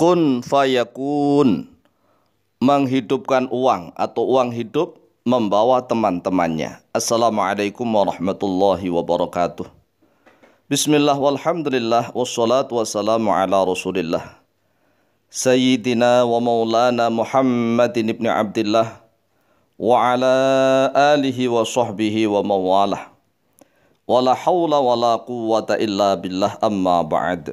kun fayakun menghidupkan uang atau uang hidup membawa teman-temannya. Assalamualaikum warahmatullahi wabarakatuh. Bismillah walhamdulillah wassalatu wassalamu ala rasulillah. Sayyidina wa maulana Muhammadin ibn Abdullah wa ala alihi wa sahbihi wa mawalah. Wa hawla wa quwwata illa billah amma ba'd.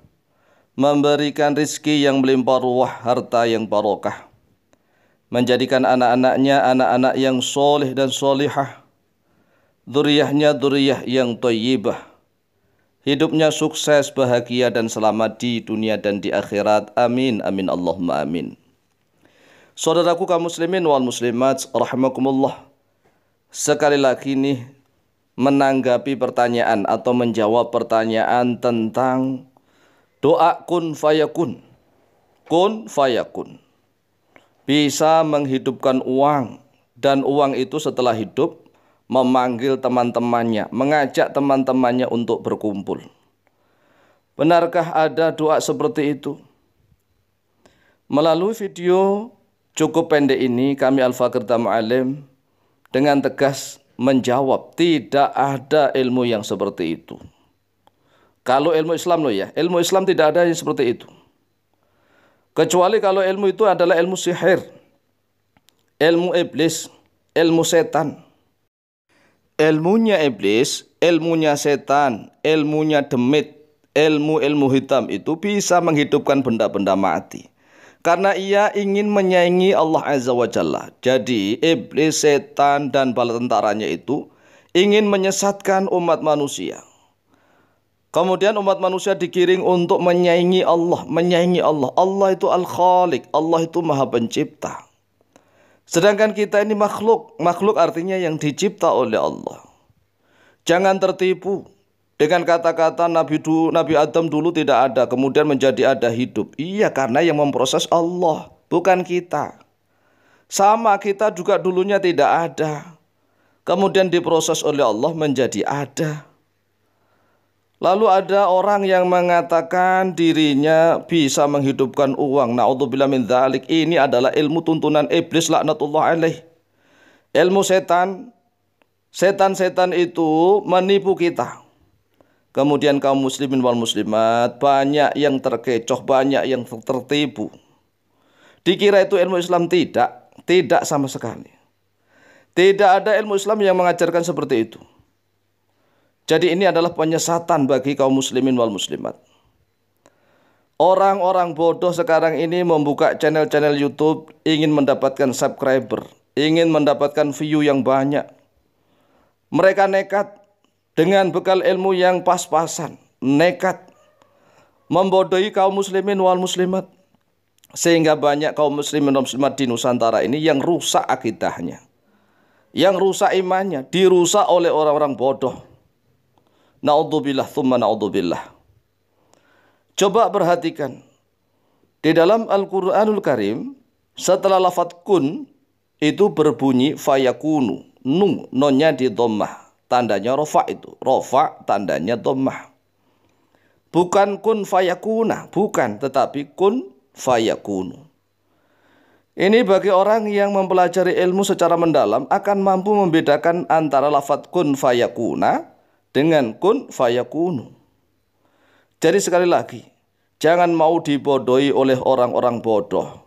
memberikan rizki yang melimpah ruah harta yang barokah menjadikan anak-anaknya anak-anak yang soleh dan solihah duriyahnya duriyah yang toyibah hidupnya sukses, bahagia dan selamat di dunia dan di akhirat. Amin, amin, Allahumma amin. Saudaraku kaum muslimin wal muslimat, rahimakumullah. Sekali lagi nih menanggapi pertanyaan atau menjawab pertanyaan tentang Doa kun fayakun. Kun fayakun. Bisa menghidupkan uang dan uang itu setelah hidup memanggil teman-temannya, mengajak teman-temannya untuk berkumpul. Benarkah ada doa seperti itu? Melalui video cukup pendek ini kami Al-Fakir Alim dengan tegas menjawab tidak ada ilmu yang seperti itu. Kalau ilmu Islam loh ya, ilmu Islam tidak ada yang seperti itu. Kecuali kalau ilmu itu adalah ilmu sihir, ilmu iblis, ilmu setan. Ilmunya iblis, ilmunya setan, ilmunya demit, ilmu-ilmu hitam itu bisa menghidupkan benda-benda mati. Karena ia ingin menyaingi Allah Azza wa Jalla. Jadi iblis, setan, dan bala tentaranya itu ingin menyesatkan umat manusia Kemudian umat manusia digiring untuk menyaingi Allah, menyaingi Allah. Allah itu Al-Khaliq, Allah itu Maha Pencipta. Sedangkan kita ini makhluk, makhluk artinya yang dicipta oleh Allah. Jangan tertipu dengan kata-kata Nabi Nabi Adam dulu tidak ada, kemudian menjadi ada hidup. Iya, karena yang memproses Allah, bukan kita. Sama kita juga dulunya tidak ada. Kemudian diproses oleh Allah menjadi ada. Lalu ada orang yang mengatakan dirinya bisa menghidupkan uang. Na'udzubillah min dzalik. Ini adalah ilmu tuntunan iblis laknatullah alaih. Ilmu setan. Setan-setan itu menipu kita. Kemudian kaum muslimin wal muslimat banyak yang terkecoh, banyak yang tertipu. Dikira itu ilmu Islam tidak, tidak sama sekali. Tidak ada ilmu Islam yang mengajarkan seperti itu. Jadi ini adalah penyesatan bagi kaum muslimin wal muslimat. Orang-orang bodoh sekarang ini membuka channel-channel YouTube ingin mendapatkan subscriber, ingin mendapatkan view yang banyak. Mereka nekat dengan bekal ilmu yang pas-pasan, nekat membodohi kaum muslimin wal muslimat sehingga banyak kaum muslimin wal muslimat di Nusantara ini yang rusak akidahnya yang rusak imannya dirusak oleh orang-orang bodoh Na'udzubillah thumma na'udzubillah. Coba perhatikan. Di dalam Al-Quranul Karim, setelah lafat kun, itu berbunyi fayakunu. Nun, nonnya di dhammah. Tandanya rofa itu. Rofa, tandanya dhammah. Bukan kun fayakuna. Bukan, tetapi kun fayakunu. Ini bagi orang yang mempelajari ilmu secara mendalam akan mampu membedakan antara lafat kun fayakuna dengan kun fayakunu. Jadi sekali lagi, jangan mau dibodohi oleh orang-orang bodoh.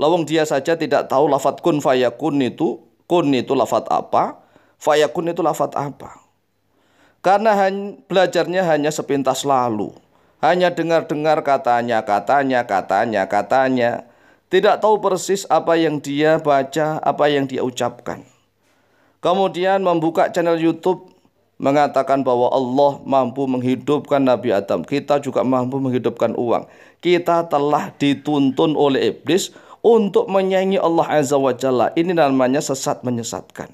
Lawang dia saja tidak tahu lafat kun fayakun itu, kun itu lafat apa, fayakun itu lafat apa. Karena hanya, belajarnya hanya sepintas lalu. Hanya dengar-dengar katanya, katanya, katanya, katanya. Tidak tahu persis apa yang dia baca, apa yang dia ucapkan. Kemudian membuka channel YouTube mengatakan bahwa Allah mampu menghidupkan Nabi Adam. Kita juga mampu menghidupkan uang. Kita telah dituntun oleh iblis untuk menyaingi Allah Azza wa Jalla. Ini namanya sesat menyesatkan.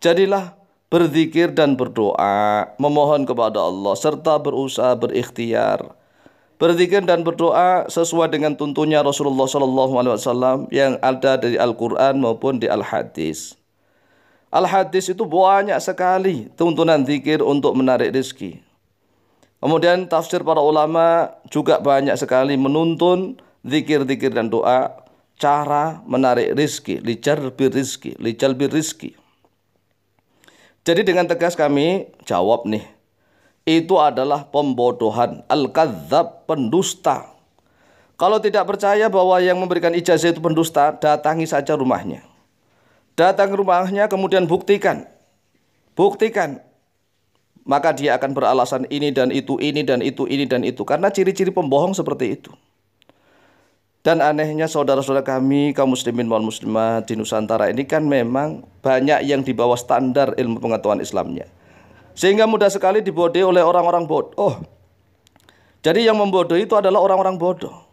Jadilah berzikir dan berdoa, memohon kepada Allah serta berusaha berikhtiar. Berzikir dan berdoa sesuai dengan tuntunnya Rasulullah SAW yang ada dari Al-Quran maupun di Al-Hadis. Al-hadis itu banyak sekali tuntunan zikir untuk menarik rezeki. Kemudian tafsir para ulama juga banyak sekali menuntun zikir-zikir dan doa cara menarik rizki, lijar bir rizki, lijar bir rizki. Jadi dengan tegas kami jawab nih, itu adalah pembodohan, al-kadzab, pendusta. Kalau tidak percaya bahwa yang memberikan ijazah itu pendusta, datangi saja rumahnya. Datang ke rumahnya kemudian buktikan. Buktikan. Maka dia akan beralasan ini dan itu, ini dan itu, ini dan itu. Karena ciri-ciri pembohong seperti itu. Dan anehnya saudara-saudara kami, kaum muslimin wal muslimah di Nusantara ini kan memang banyak yang di bawah standar ilmu pengetahuan Islamnya. Sehingga mudah sekali dibodohi oleh orang-orang bodoh. Oh. Jadi yang membodohi itu adalah orang-orang bodoh.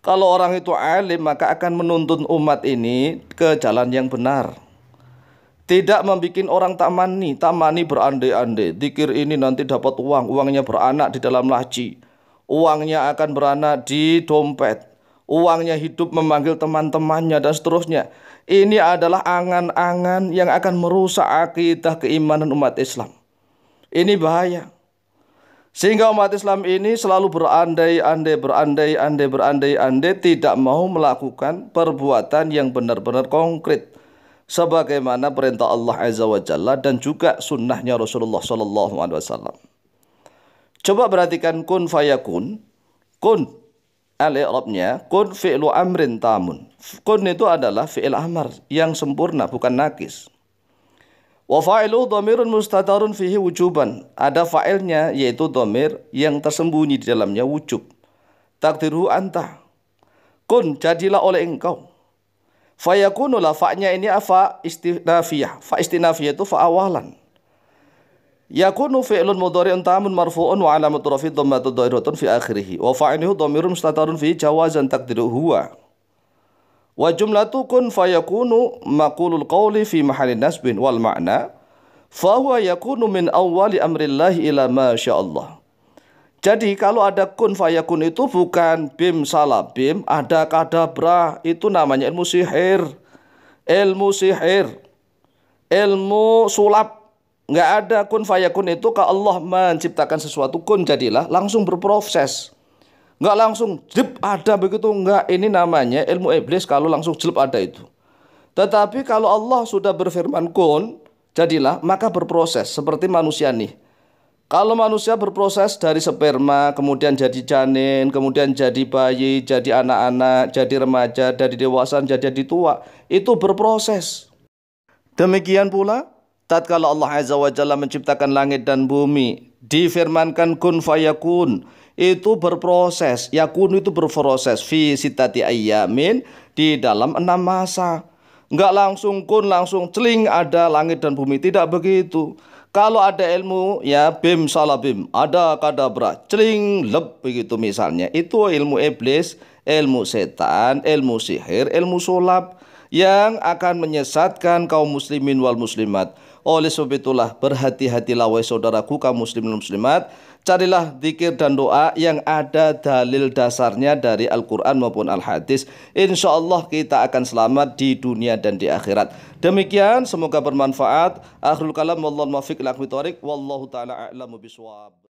Kalau orang itu alim maka akan menuntun umat ini ke jalan yang benar. Tidak membuat orang tamani, tamani berandai-andai. Dikir ini nanti dapat uang, uangnya beranak di dalam laci. Uangnya akan beranak di dompet. Uangnya hidup memanggil teman-temannya dan seterusnya. Ini adalah angan-angan yang akan merusak akidah keimanan umat Islam. Ini bahaya. Sehingga umat Islam ini selalu berandai-andai, berandai-andai, berandai-andai tidak mau melakukan perbuatan yang benar-benar konkret sebagaimana perintah Allah Azza wa Jalla dan juga sunnahnya Rasulullah Sallallahu Alaihi Wasallam. Coba perhatikan kun fayakun. Kun al-i'rabnya kun fi'lu amrin tamun. Kun itu adalah fi'il amr yang sempurna bukan nakis. Wa fa'ilu dhamirun mustatarun fihi wujuban. Ada fa'ilnya yaitu dhamir yang tersembunyi di dalamnya wujub. Takdiru anta. Kun jadilah oleh engkau. Fayakunu la fa'nya ini afa istinafiyah. Fa istinafiyah itu fa'awalan. Yakunu fi'lun mudhari'un tamun marfu'un wa alamatu rafi'i dhammatu dhairatun fi akhirih. Wa fa'iluhu dhamirun mustatarun fi jawazan takdiru huwa. Wa jumlatu kun fayakunu maqulul qawli fi mahalin nasbin wal ma'na fahuwa yakunu min awwali amrillahi ila ma Allah. Jadi kalau ada kun fayakun itu bukan bim bim, ada kadabra, itu namanya ilmu sihir. Ilmu sihir. Ilmu sulap. Nggak ada kun fayakun itu ke Allah menciptakan sesuatu kun jadilah langsung berproses. Nggak langsung jeb ada begitu. Nggak, ini namanya ilmu iblis kalau langsung jeb ada itu. Tetapi kalau Allah sudah berfirman kun, jadilah, maka berproses seperti manusia nih. Kalau manusia berproses dari sperma, kemudian jadi janin, kemudian jadi bayi, jadi anak-anak, jadi remaja, jadi dewasa, jadi, jadi tua, itu berproses. Demikian pula, tatkala Allah Azza wa Jalla menciptakan langit dan bumi, difirmankan kun fayakun itu berproses yakun itu berproses fi sitati ayamin di dalam enam masa nggak langsung kun langsung celing ada langit dan bumi tidak begitu kalau ada ilmu ya bim salabim ada kadabra celing leb begitu misalnya itu ilmu iblis ilmu setan ilmu sihir ilmu sulap yang akan menyesatkan kaum muslimin wal muslimat oleh sebab itulah berhati-hatilah wahai saudaraku kaum muslim dan muslimat. Carilah zikir dan doa yang ada dalil dasarnya dari Al-Quran maupun Al-Hadis. Insya Allah kita akan selamat di dunia dan di akhirat. Demikian, semoga bermanfaat. Akhirul kalam, wallahu ta'ala a'lamu biswab.